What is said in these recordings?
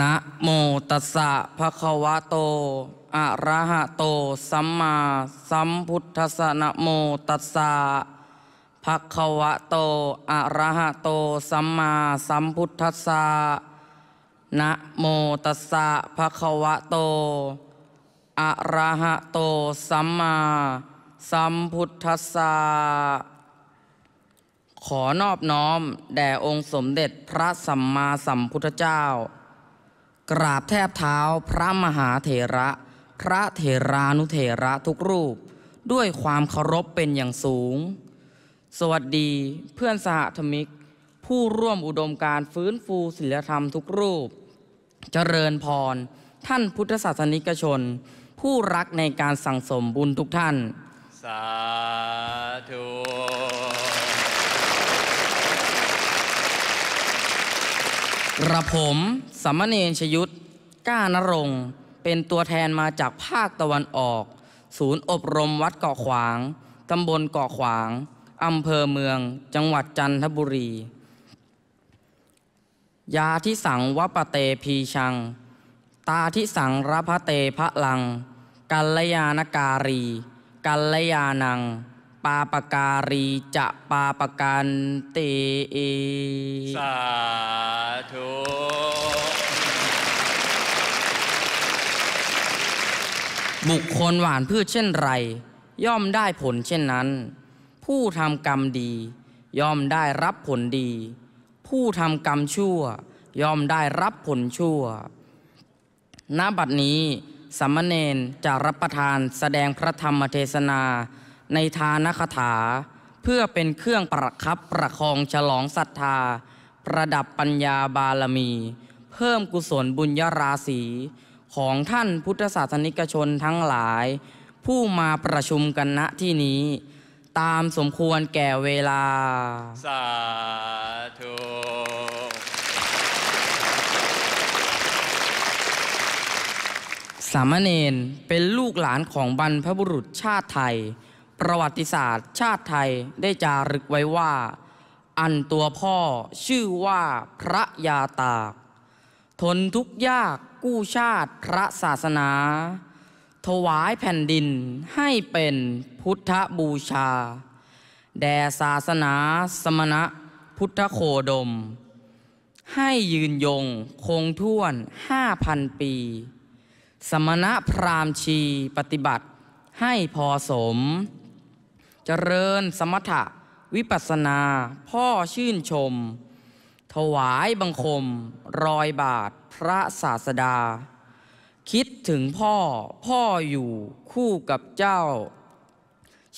นะโมตัสสะภะคะวะโตอะระหะโตสัมมาสัมพุทธัสสะนะโมตัสสะภะคะวะโตอะระหะโตสัมมาสัมพุทธัสสะนะโมตัสสะภะคะวะโตอะระหะโตสัมมาสัมพุทธัสสะขอนอบน้อมแด่องค์สมเด็จพระสัมมาสัมพุทธเจ้ากราบแทบเท้าพระมหาเถระ พระเถรานุเถระทุกรูปด้วยความเคารพเป็นอย่างสูง สวัสดีเพื่อนสหธรรมิก ผู้ร่วมอุดมการฟื้นฟูศิลธรรมทุกรูป เจริญพรท่านพุทธศาสนิกชน ผู้รักในการสั่งสมบุญทุกท่านสากระผมสมณเรชยุทธ ก้านรง เป็นตัวแทนมาจากภาคตะวันออก ศูนย์อบรมวัดเกาะขวาง ตำบลเกาะขวาง อำเภอเมือง จังหวัดจันทบุรี ยาที่สั่งวปเตพีชัง ตาที่สั่งรพเตพระลัง กัลยาณการี กัลยาณังปาปการีจะปาปกันเตเสาธุบุคคลหวานพืชเช่นไร ย่อมได้ผลเช่นนั้น ผู้ทำกรรมดี ย่อมได้รับผลดี ผู้ทำกรรมชั่ว ย่อมได้รับผลชั่วณบัดนี้สัมมเนนจะรับประทานแสดงพระธรรมเทศนาในทานคถาเพื่อเป็นเครื่องประคับประคองฉลองศรัทธา ประดับปัญญาบารมี เพิ่มกุศลบุญยราศี ของท่านพุทธศาสนิกชนทั้งหลาย ผู้มาประชุมกันณที่นี้ ตามสมควรแก่เวลา สาธุสามเณรเป็นลูกหลานของบรรพบุรุษชาติไทยประวัติศาสตร์ชาติไทยได้จารึกไว้ว่า อันตัวพ่อชื่อว่าพระยาตา ทนทุกยากกู้ชาติพระศาสนา ถวายแผ่นดินให้เป็นพุทธบูชา แด่ศาสนาสมณะพุทธโคดม ให้ยืนยงคงท่วนห้าพันปี สมณะพราหมณ์ชีปฏิบัติให้พอสมเจริญสมถะวิปัสนา พ่อชื่นชม ถวายบังคม รอยบาทพระศาสดา คิดถึงพ่อ พ่ออยู่คู่กับเจ้า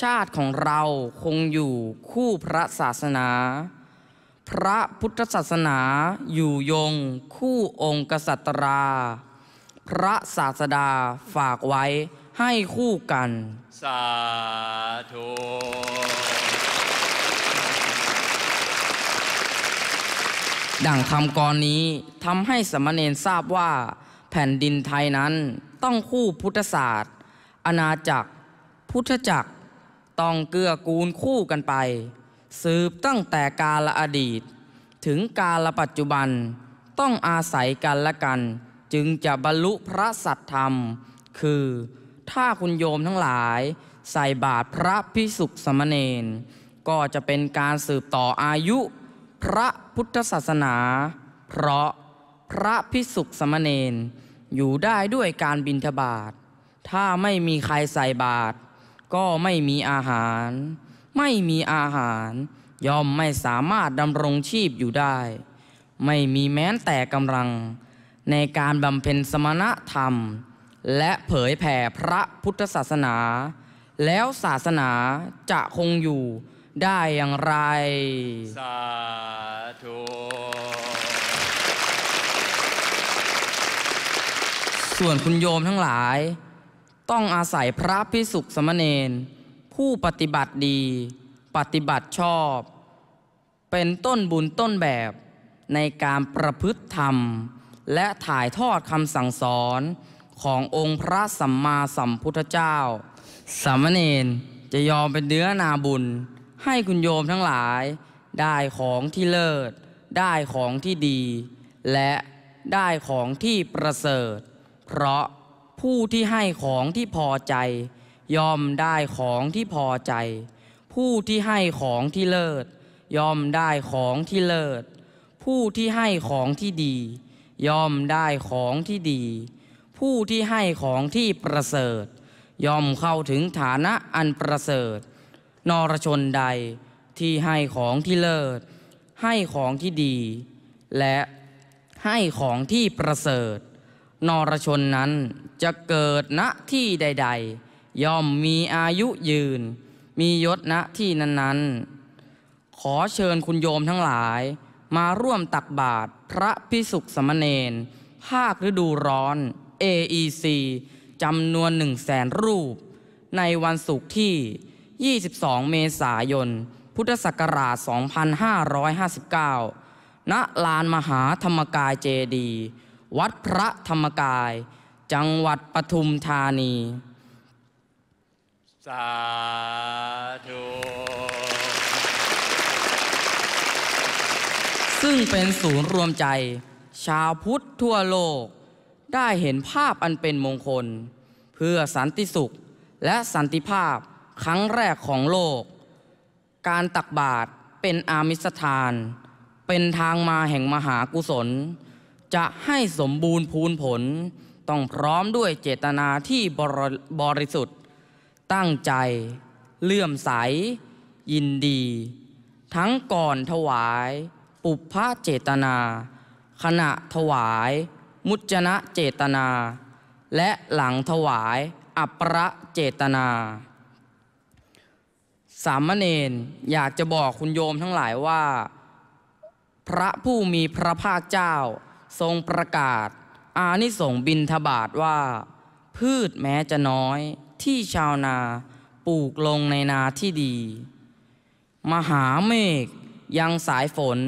ชาติของเราคงอยู่คู่พระศาสนา พระพุทธศาสนาอยู่ยงคู่องค์กษัตรา พระศาสดาฝากไว้ให้คู่กัน สาธุดังคำกรนี้ทำให้สมณเณรทราบว่า แผ่นดินไทยนั้นต้องคู่พุทธศาสตร์อาณาจักร พุทธจักรต้องเกื้อกูลคู่กันไป สืบตั้งแต่กาลอดีต ถึงกาลปัจจุบันต้องอาศัยกันและกัน จึงจะบรรลุพระสัตธรรม คือถ้าคุณโยมทั้งหลายใส่บาตรพระพิสุขสมณเณรก็จะเป็นการสืบต่ออายุ พระพุทธศาสนา เพราะพระพิสุขสมณเณรอยู่ได้ด้วยการบินทบาทถ้าไม่มีใครใส่บาตรก็ไม่มีอาหาร ไม่มีอาหารย่อมไม่สามารถดำรงชีพอยู่ได้ ไม่มีแม้แต่กำลังในการบำเพ็ญสมณธรรมและเผยแผ่พระพุทธศาสนา แล้วศาสนาจะคงอยู่ได้อย่างไรสาธุส่วนคุณโยมทั้งหลาย ต้องอาศัยพระพิสุขสมณเณรผู้ปฏิบัติดีปฏิบัติชอบ เป็นต้นบุญต้นแบบ ในการประพฤติธรรม และถ่ายทอดคำสั่งสอนขององค์พระสัมมาสัมพุทธเจ้าสามเณรจะยอมเป็นเนื้อนาบุญให้คุณโยมทั้งหลาย ได้ของที่เลิศ ได้ของที่ดี และได้ของที่ประเสริฐ เพราะผู้ที่ให้ของที่พอใจยอมได้ของที่พอใจ ผู้ที่ให้ของที่เลิศยอมได้ของที่เลิศ ผู้ที่ให้ของที่ดียอมได้ของที่ดีผู้ที่ให้ของที่ประเสริฐย่อมเข้าถึงฐานะอันประเสริฐ นรชนใดที่ให้ของที่เลิศ ให้ของที่ดี และให้ของที่ประเสริฐ นรชนนั้นจะเกิดณที่ใดๆย่อมมีอายุยืน มียศณที่นั้นๆ ขอเชิญคุณโยมทั้งหลายมาร่วมตักบาตรพระพิสุขสมณเณรภาคฤดูร้อน AEC จำนวน1 0 0 0 0 0รูปในวันศุกร์ที่ 22 เมษายน พุทธศักราช2559ณลานมหาธรรมกายเจดี วัดพระธรรมกาย จังหวัดปทุมธานี สาธุซึ่งเป็นศูนย์รวมใจ ชาวพุทธทั่วโลกได้เห็นภาพอันเป็นมงคล เพื่อสันติสุขและสันติภาพครั้งแรกของโลก การตักบาตรเป็นอามิสทาน เป็นทางมาแห่งมหากุศล จะให้สมบูรณ์พูนผล ต้องพร้อมด้วยเจตนาที่บริสุทธิ์ ตั้งใจ เลื่อมใส ยินดี ทั้งก่อนถวาย ปุพพะเจตนา ขณะถวายมุจนะเจตนา และหลังถวายอัปรเจตนา สามเณรอยากจะบอกคุณโยมทั้งหลายว่า พระผู้มีพระภาคเจ้าทรงประกาศ อานิสงบินทบาทว่าพืชแม้จะน้อยที่ชาวนาปลูกลงในนาที่ดี มหาเมฆยังสายฝน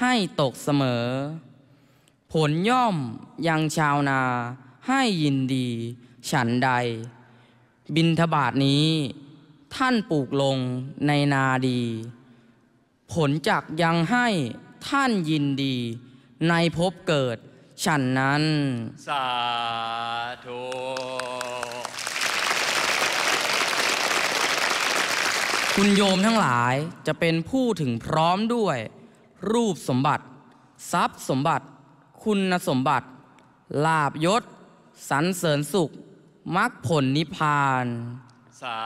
ให้ตกเสมอผลย่อมยังชาวนาให้ยินดี ฉันใด บินทบาทนี้ท่านปลูกลงในนาดี ผลจักยังให้ท่านยินดี ในภพเกิดฉันนั้น สาธุคุณโยมทั้งหลายจะเป็นผู้ถึงพร้อมด้วย รูปสมบัติทรัพย์สมบัติคุณสมบัติ ลาบยศ สรรเสริญสุขมรรคผลนิพพาน สา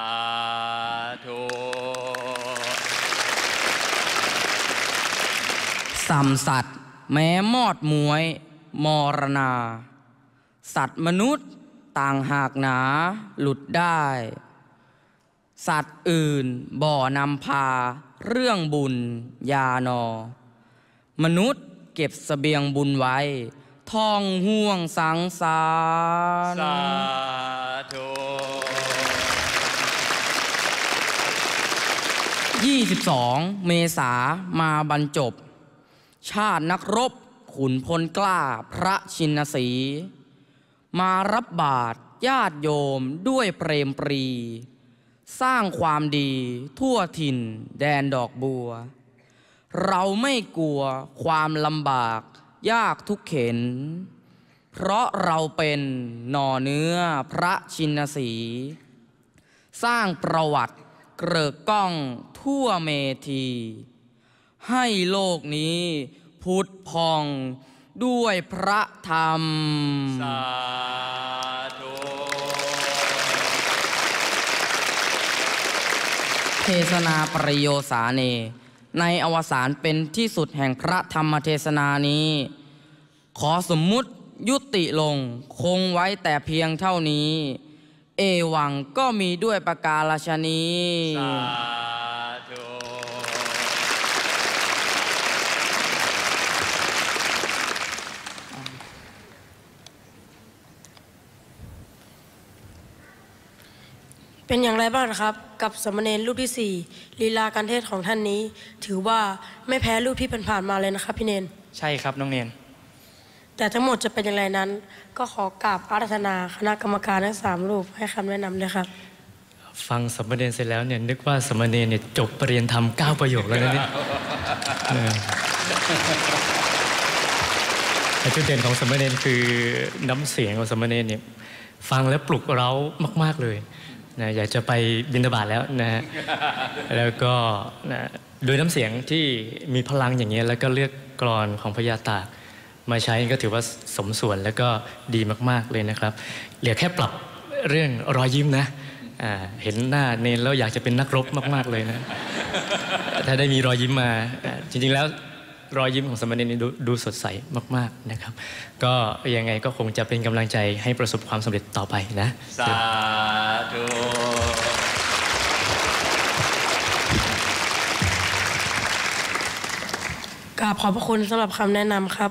ธุสัมสัต์แม้มอดมวยมรณา สัตว์มนุษย์ต่างหากหนาหลุดได้ สัตว์อื่นบ่อนำพาเรื่องบุญ ยานอ มนุษย์เก็บสเสบียงบุญไว้ท่องห่วงสังสาร สาธุองเมษามาบรรจบ ชาตินักรบ ขุนพลกล้าพระชินสี มารับบาตรญาติโยมด้วยเปรมปรี สร้างความดีทั่วถิ่นแดนดอกบัวเราไม่กลัวความลำบากยากทุกเข็น เพราะเราเป็นหน่อเนื้อพระชินสี สร้างประวัติเกลิกก้องทั่วเมทีให้โลกนี้พุทธพองด้วยพระธรรม สาธุเทศนาประโยสาเนในอวสานเป็นที่สุดแห่งพระธรรมเทศนานี้ ขอสมมุติยุติลงคงไว้แต่เพียงเท่านี้ เอวังก็มีด้วยประกาศชนีเป็นอย่างไรบ้างนะครับ กับสมณเณรรูป ที่ 4 ลีลาการเทศของท่านนี้ ถือว่าไม่แพ้รูปที่ผ่านๆมาเลยนะครับพี่เนน ใช่ครับน้องเนน แต่ทั้งหมดจะเป็นอย่างไรนั้น ก็ขอกราบอาราธนาคณะกรรมการทั้งสามรูปให้คำแนะนำเลยครับ ฟังสมณเณรเสร็จแล้วเนี่ยนึกว่าสมณเณรเนี่ย จบปรริญญาธรรมเก้าประโยคแล้วนะนี่จุดเด่นของสมณเณรคือน้ำเสียงของสมณเณรเนี่ยฟังแล้วปลุกเร้ามาก ๆเลยนะอยากจะไปบินตบาทแล้วนะฮะ แล้วก็นะด้วยน้ำเสียงที่มีพลังอย่างเงี้ยแล้วก็เลือกกรอนของพญาตาก มาใช้ก็ถือว่าสมส่วนแล้วก็ดีมากๆเลยนะครับ เหลือแค่ปรับเรื่องรอยยิ้มนะเห็นหน้าเนนแล้วอยากจะเป็นนักรบมากๆเลยนะ ถ้าได้มีรอยยิ้มมา จริงๆแล้วรอยยิ้มของสมณีนี่ดูสดใสมาก ๆ นะครับ ก็ยังไงก็คงจะเป็นกำลังใจให้ประสบความสำเร็จต่อไปนะ สาธุกราบขอบพระคุณสำหรับคำแนะนำครับ